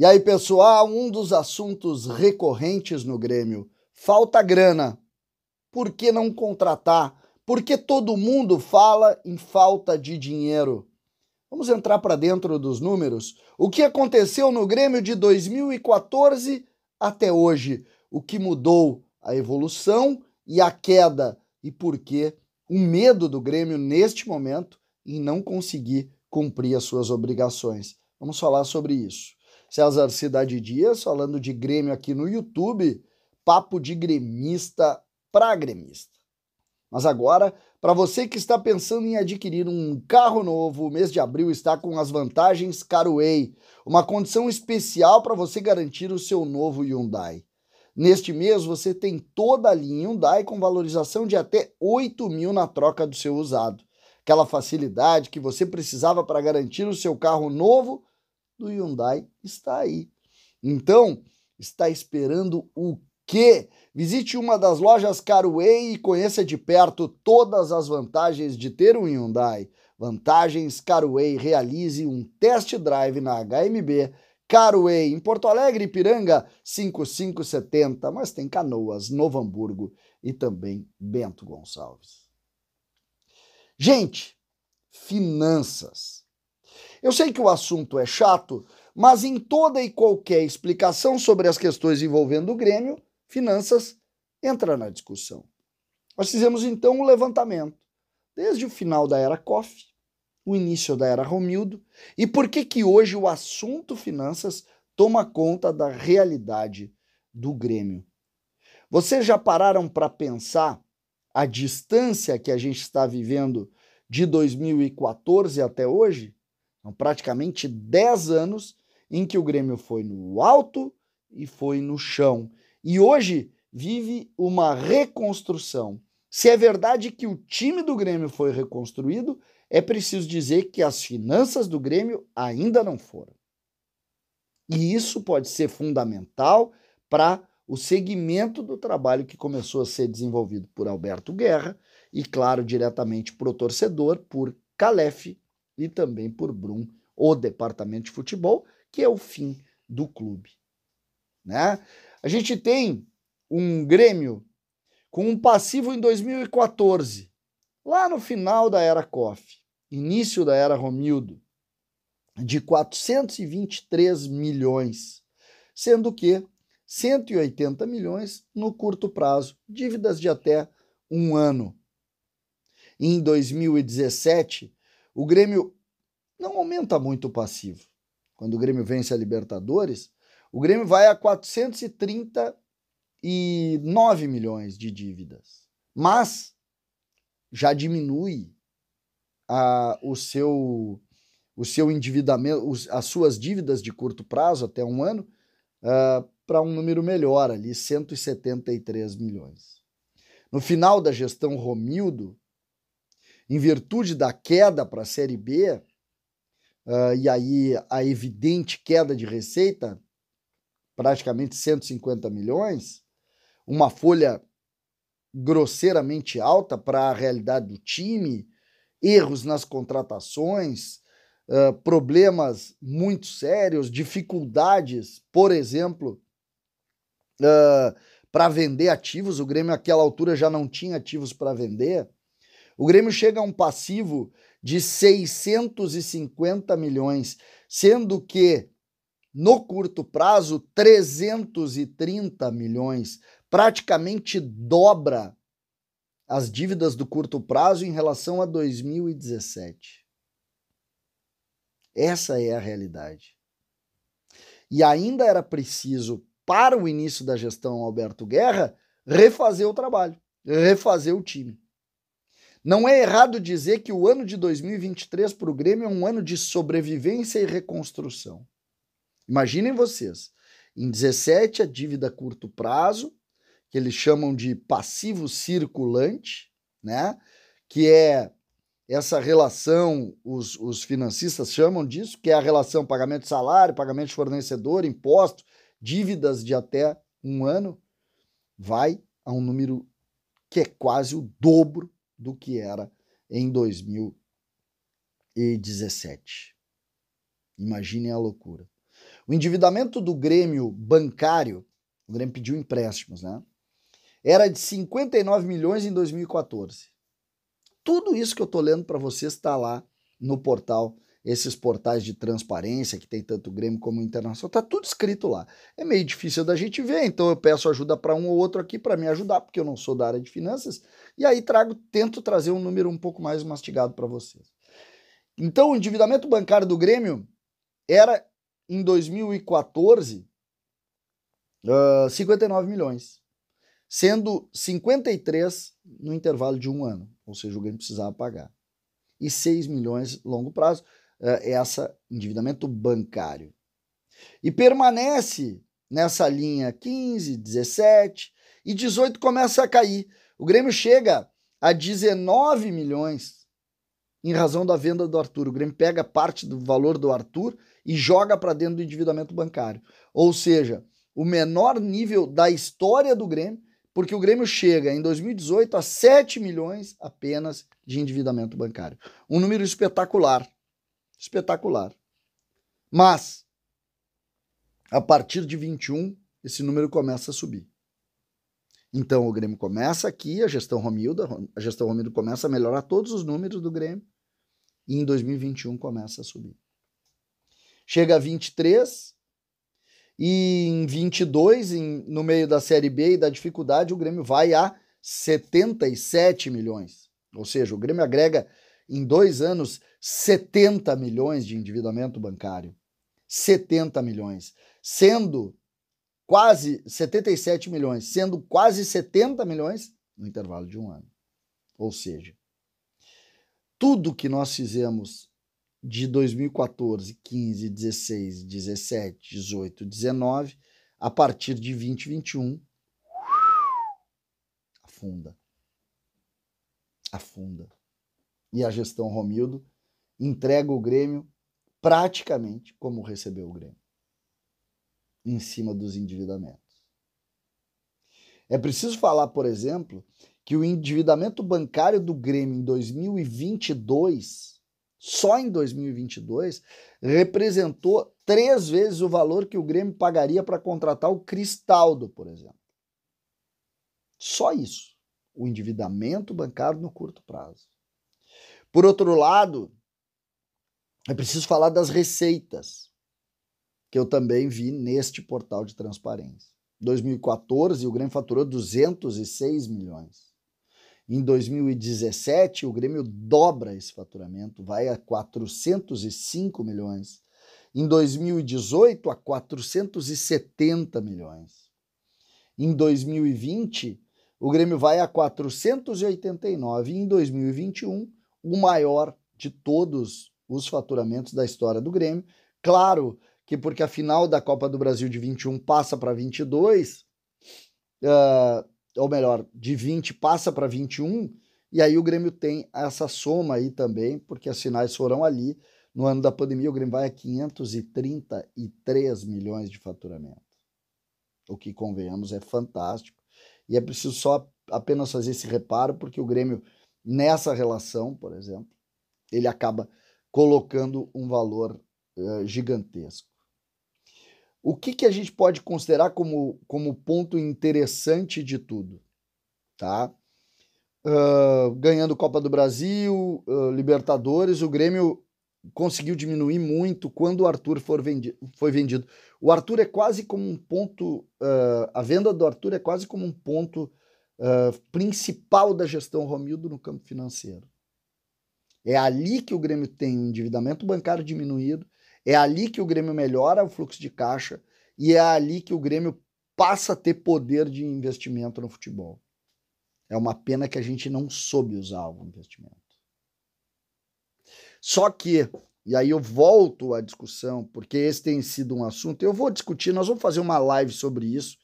E aí, pessoal, um dos assuntos recorrentes no Grêmio: falta grana. Por que não contratar? Por que todo mundo fala em falta de dinheiro? Vamos entrar para dentro dos números. O que aconteceu no Grêmio de 2014 até hoje? O que mudou a evolução e a queda? E por que o medo do Grêmio neste momento em não conseguir cumprir as suas obrigações? Vamos falar sobre isso. César Cidade Dias, falando de Grêmio aqui no YouTube. Papo de gremista para gremista. Mas agora, para você que está pensando em adquirir um carro novo, o mês de abril está com as vantagens Carway, uma condição especial para você garantir o seu novo Hyundai. Neste mês, você tem toda a linha Hyundai com valorização de até 8 mil na troca do seu usado. Aquela facilidade que você precisava para garantir o seu carro novo, do Hyundai está aí. Então, está esperando o quê? Visite uma das lojas Caruei e conheça de perto todas as vantagens de ter um Hyundai. Vantagens Caruei, realize um test drive na HMB Caruei, em Porto Alegre, Piranga, 5570, mas tem Canoas, Novo Hamburgo e também Bento Gonçalves. Gente, finanças. Eu sei que o assunto é chato, mas em toda e qualquer explicação sobre as questões envolvendo o Grêmio, finanças entra na discussão. Nós fizemos então um levantamento, desde o final da era Koff, o início da era Romildo, e por que que hoje o assunto finanças toma conta da realidade do Grêmio. Vocês já pararam para pensar a distância que a gente está vivendo de 2014 até hoje? São praticamente 10 anos em que o Grêmio foi no alto e foi no chão. E hoje vive uma reconstrução. Se é verdade que o time do Grêmio foi reconstruído, é preciso dizer que as finanças do Grêmio ainda não foram. E isso pode ser fundamental para o segmento do trabalho que começou a ser desenvolvido por Alberto Guerra e, claro, diretamente para o torcedor, por Calef e também por Brum, o departamento de futebol, que é o fim do clube. Né? A gente tem um Grêmio com um passivo em 2014, lá no final da era Koff, início da era Romildo, de 423 milhões, sendo que 180 milhões no curto prazo, dívidas de até um ano. Em 2017, o Grêmio não aumenta muito o passivo. Quando o Grêmio vence a Libertadores, o Grêmio vai a 439 milhões de dívidas. Mas já diminui a, o seu o seu endividamento, as suas dívidas de curto prazo, até um ano, uh, ah, para um número melhor ali, 173 milhões. No final da gestão Romildo, em virtude da queda para a Série B, uh, e aí a evidente queda de receita, praticamente 150 milhões, uma folha grosseiramente alta para a realidade do time, erros nas contratações, uh, problemas muito sérios, dificuldades, por exemplo, uh, para vender ativos. O Grêmio, naquela altura, já não tinha ativos para vender. O Grêmio chega a um passivo de 650 milhões, sendo que no curto prazo 330 milhões, praticamente dobra as dívidas do curto prazo em relação a 2017. Essa é a realidade. E ainda era preciso para o início da gestão Alberto Guerra refazer o trabalho, refazer o time. Não é errado dizer que o ano de 2023 para o Grêmio é um ano de sobrevivência e reconstrução. Imaginem vocês, em 17 a dívida a curto prazo, que eles chamam de passivo circulante, né? Que é essa relação, os, os financistas chamam disso, que é a relação pagamento de salário, pagamento de fornecedor, imposto, dívidas de até um ano, vai a um número que é quase o dobro do que era em 2017. Imaginem a loucura. O endividamento do Grêmio bancário, o Grêmio pediu empréstimos, né? Era de 59 milhões em 2014. Tudo isso que eu tô lendo para vocês está lá no portal esses portais de transparência que tem tanto o Grêmio como o Internacional, tá tudo escrito lá. É meio difícil da gente ver, então eu peço ajuda para um ou outro aqui para me ajudar, porque eu não sou da área de finanças, e aí trago, tento trazer um número um pouco mais mastigado para vocês. Então, o endividamento bancário do Grêmio era em 2014 uh, 59 milhões, sendo 53 no intervalo de um ano, ou seja, o Grêmio precisava pagar, e 6 milhões longo prazo uh, eh, é esse endividamento bancário. E permanece nessa linha 15, 17 e 18 começa a cair. O Grêmio chega a 19 milhões em razão da venda do Arthur. O Grêmio pega parte do valor do Arthur e joga para dentro do endividamento bancário. Ou seja, o menor nível da história do Grêmio, porque o Grêmio chega em 2018 a 7 milhões apenas de endividamento bancário. Um número espetacular espetacular. Mas, a partir de 21, esse número começa a subir. Então o Grêmio começa aqui, a gestão Romilda, a gestão Romildo começa a melhorar todos os números do Grêmio e em 2021 começa a subir. Chega a 23 e em 22, em, no meio da Série B e da dificuldade, o Grêmio vai a 77 milhões. Ou seja, o Grêmio agrega em dois anos 70 milhões de endividamento bancário. 70 milhões, sendo quase 77 milhões, sendo quase 70 milhões no intervalo de um ano. Ou seja, tudo que nós fizemos de 2014, 15, 16, 17, 18, 19, a partir de 2021, afunda. Afunda. E a gestão Romildo entrega o Grêmio praticamente como recebeu o Grêmio em cima dos endividamentos. É preciso falar, por exemplo, que o endividamento bancário do Grêmio em 2022, só em 2022, representou três vezes o valor que o Grêmio pagaria para contratar o Cristaldo, por exemplo. Só isso. O endividamento bancário no curto prazo. Por outro lado, é preciso falar das receitas, que eu também vi neste portal de transparência. 2014, o Grêmio faturou 206 milhões. Em 2017, o Grêmio dobra esse faturamento, vai a 405 milhões. Em 2018, a 470 milhões. Em 2020, o Grêmio vai a 489. E em 2021, o maior de todos os faturamentos da história do Grêmio. Claro que porque a final da Copa do Brasil de 21 passa para 22, uh, ou melhor, de 20 passa para 21, e aí o Grêmio tem essa soma aí também, porque as finais foram ali. No ano da pandemia, o Grêmio vai a 533 milhões de faturamento. O que, convenhamos, é fantástico. E é preciso só apenas fazer esse reparo, porque o Grêmio, nessa relação, por exemplo, ele acaba colocando um valor uh, gigantesco. O que, que a gente pode considerar como, como ponto interessante de tudo? Tá? Uh, ganhando Copa do Brasil, uh, Libertadores, o Grêmio conseguiu diminuir muito quando o Arthur vendido, foi vendido. O Arthur é quase como um ponto, uh, a venda do Arthur é quase como um ponto principal da gestão Romildo no campo financeiro. É ali que o Grêmio tem o endividamento bancário diminuído, é ali que o Grêmio melhora o fluxo de caixa e é ali que o Grêmio passa a ter poder de investimento no futebol. É uma pena que a gente não soube usar o investimento. Só que, e aí eu volto à discussão, porque esse tem sido um assunto, eu vou discutir, nós vamos fazer uma live sobre isso,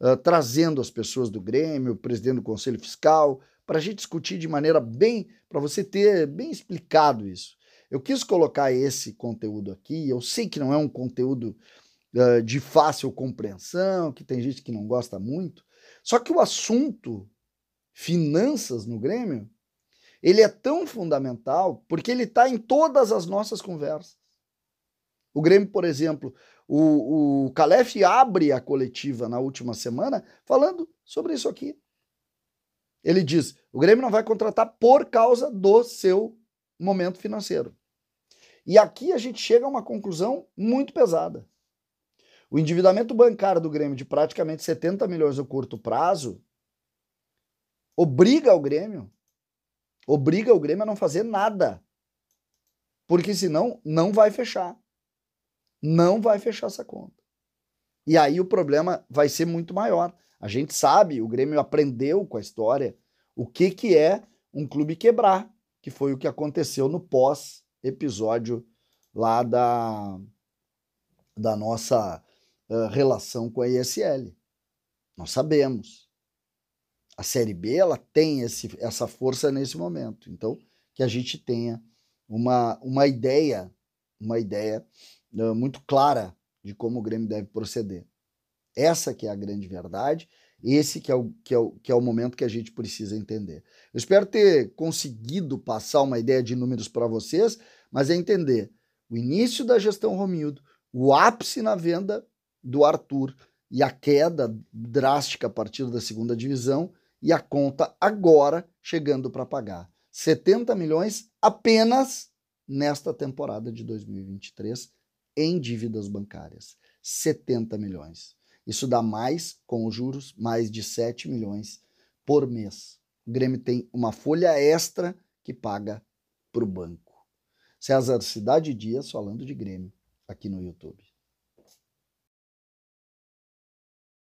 uh, trazendo as pessoas do Grêmio, o presidente do Conselho Fiscal, para a gente discutir de maneira bem, para você ter bem explicado isso. Eu quis colocar esse conteúdo aqui, eu sei que não é um conteúdo uh, de fácil compreensão, que tem gente que não gosta muito, só que o assunto finanças no Grêmio, ele é tão fundamental porque ele está em todas as nossas conversas. O Grêmio, por exemplo, o, o Calef abre a coletiva na última semana falando sobre isso aqui. Ele diz: o Grêmio não vai contratar por causa do seu momento financeiro. E aqui a gente chega a uma conclusão muito pesada. O endividamento bancário do Grêmio de praticamente 70 milhões no curto prazo obriga o Grêmio, obriga o Grêmio a não fazer nada. Porque senão não vai fechar. Não vai fechar essa conta. E aí o problema vai ser muito maior. A gente sabe, o Grêmio aprendeu com a história o que, que é um clube quebrar, que foi o que aconteceu no pós-episódio lá da, da nossa uh, relação com a ISL. Nós sabemos. A Série B ela tem esse, essa força nesse momento. Então, que a gente tenha uma, uma ideia, uma ideia uh, muito clara de como o Grêmio deve proceder. Essa que é a grande verdade, esse que é, o, que, é o, que é o momento que a gente precisa entender. Eu espero ter conseguido passar uma ideia de números para vocês, mas é entender o início da gestão Romildo, o ápice na venda do Arthur e a queda drástica a partir da segunda divisão e a conta agora chegando para pagar. 70 milhões apenas nesta temporada de 2023 em dívidas bancárias. 70 milhões. Isso dá mais, com os juros, mais de 7 milhões por mês. O Grêmio tem uma folha extra que paga para o banco. César Cidade Dias falando de Grêmio aqui no YouTube.